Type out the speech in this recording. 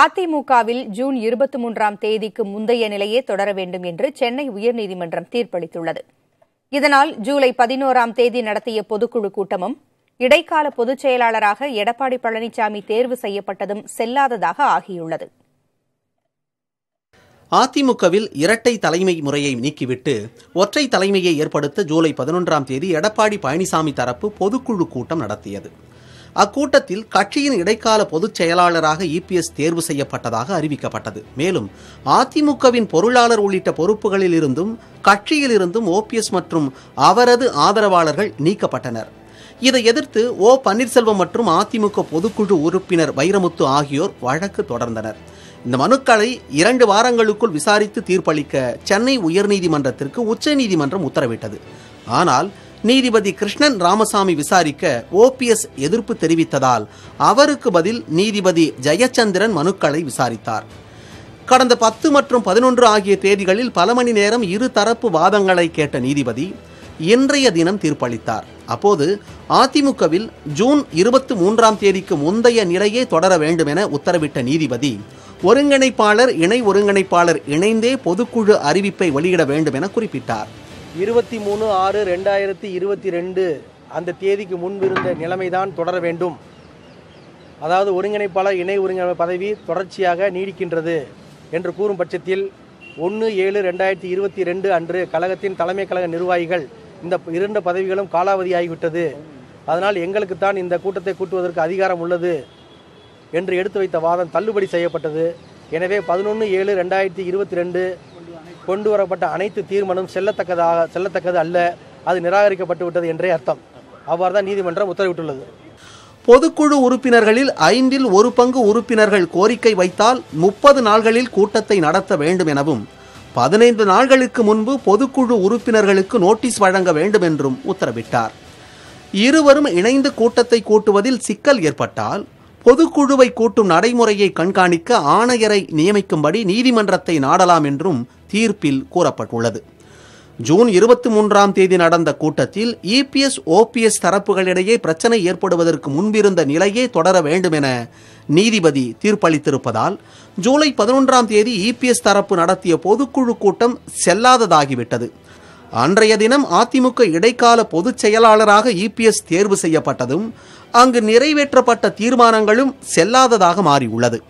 அதிமுகவில் ஜூன் இருபத்தி மூன்றாம் தேதிக்கு முந்தைய நிலையே தொடர வேண்டும் என்று சென்னை உயர்நீதிமன்றம் தீர்ப்பளித்துள்ளது இதனால் ஜூலை பதினோராம் தேதி நடத்திய பொதுக்குழு கூட்டமும் இடைக்கால பொதுச் செயலாளராக எடப்பாடி பழனிசாமி தேர்வு செய்யப்பட்டதும் செல்லாததாக ஆகியுள்ளது அதிமுகவில் இரட்டை தலைமை முறையை நீக்கிவிட்டு ஒற்றை தலைமையை ஏற்படுத்த ஜூலை பதினொன்றாம் தேதி எடப்பாடி பழனிசாமி தரப்பு பொதுக்குழு கூட்டம் நடத்தியது அக்கூட்டத்தில் கட்சியின் இடைக்கால பொதுச் செயலாளராக இபிஎஸ் தேர்வு செய்யப்பட்டதாக அறிவிக்கப்பட்டது மேலும் அதிமுகவின் பொருளாளர் உள்ளிட்ட பொறுப்புகளில் இருந்தும் கட்சியில் இருந்தும் ஓபிஎஸ் மற்றும் அவரது ஆதரவாளர்கள் நீக்கப்பட்டனர் இதை எதிர்த்து ஓ பன்னீர்செல்வம் மற்றும் அதிமுக பொதுக்குழு உறுப்பினர் வைரமுத்து ஆகியோர் வழக்கு தொடர்ந்தனர் இந்த மனுக்களை இரண்டு வாரங்களுக்குள் விசாரித்து தீர்ப்பளிக்க சென்னை உயர்நீதிமன்றத்திற்கு உச்சநீதிமன்றம் உத்தரவிட்டது ஆனால் நீதிபதி கிருஷ்ணன் ராமசாமி விசாரிக்க ஓபிஎஸ் எதிர்ப்பு தெரிவித்ததால் அவருக்கு பதில் நீதிபதி ஜெயச்சந்திரன் மனுக்களை விசாரித்தார் கடந்த பத்து மற்றும் பதினொன்று ஆகிய தேதிகளில் பல மணி நேரம் இரு தரப்பு வாதங்களை கேட்ட நீதிபதி இன்றைய தினம் தீர்ப்பளித்தார் அப்போது அதிமுகவில் ஜூன் இருபத்தி மூன்றாம் தேதிக்கு முந்தைய நிலையே தொடர வேண்டும் என உத்தரவிட்ட நீதிபதி ஒருங்கிணைப்பாளர் இணை ஒருங்கிணைப்பாளர் இணைந்தே பொதுக்குழு அறிவிப்பை வெளியிட வேண்டும் என குறிப்பிட்டார் இருபத்தி மூணு ஆறு ரெண்டாயிரத்தி இருபத்தி ரெண்டு அந்த தேதிக்கு முன்பிருந்த நிலைமைதான் தொடர வேண்டும் அதாவது ஒருங்கிணைப்பாளர் இணை ஒருங்கிணைப்பு பதவி தொடர்ச்சியாக நீடிக்கின்றது என்று கூறும் பட்சத்தில் ஒன்று ஏழு ரெண்டாயிரத்தி இருபத்தி ரெண்டு அன்று கழகத்தின் தலைமை கழக நிர்வாகிகள் இந்த இரண்டு பதவிகளும் காலாவதியாகிவிட்டது அதனால் எங்களுக்குத்தான் இந்த கூட்டத்தை கூட்டுவதற்கு அதிகாரம் உள்ளது என்று எடுத்து வைத்த வாதம் தள்ளுபடி செய்யப்பட்டது எனவே பதினொன்று ஏழு ரெண்டாயிரத்தி இருபத்தி ரெண்டு கொண்டு வரப்பட்ட அனைத்து தீர்மானம் செல்லத்தக்கதாக செல்லத்தக்கது அல்ல அது நிராகரிக்கப்பட்டு விட்டது என்றே அர்த்தம் அவ்வாறு தான் நீதிமன்றம் உத்தரவிட்டுள்ளது பொதுக்குழு உறுப்பினர்களில் ஐந்தில் ஒரு பங்கு உறுப்பினர்கள் கோரிக்கை வைத்தால் முப்பது நாள்களில் கூட்டத்தை நடத்த வேண்டும் எனவும் பதினைந்து நாள்களுக்கு முன்பு பொதுக்குழு உறுப்பினர்களுக்கு நோட்டீஸ் வழங்க வேண்டும் என்றும் உத்தரவிட்டார் இருவரும் இணைந்து கூட்டத்தை கூட்டுவதில் சிக்கல் ஏற்பட்டால் பொதுக்குழுவை கூட்டும் நடைமுறையை கண்காணிக்க ஆணையரை நியமிக்கும்படி நீதிமன்றத்தை நாடலாம் என்றும் தீர்ப்பில் கூறப்பட்டுள்ளது ஜூன் இருபத்தி மூன்றாம் தேதி நடந்த கூட்டத்தில் இபிஎஸ் ஓபிஎஸ் தரப்புகளிடையே பிரச்சனை ஏற்படுவதற்கு முன்பிருந்த நிலையே தொடர வேண்டும் என நீதிபதி தீர்ப்பளித்திருப்பதால் ஜூலை பதினொன்றாம் தேதி இபிஎஸ் தரப்பு நடத்திய பொதுக்குழு கூட்டம் செல்லாததாகிவிட்டது அன்றைய தினம் அதிமுக இடைக்கால பொதுச் செயலாளராக இபிஎஸ் தேர்வு செய்யப்பட்டதும் அங்கு நிறைவேற்றப்பட்ட தீர்மானங்களும் செல்லாததாக மாறியுள்ளது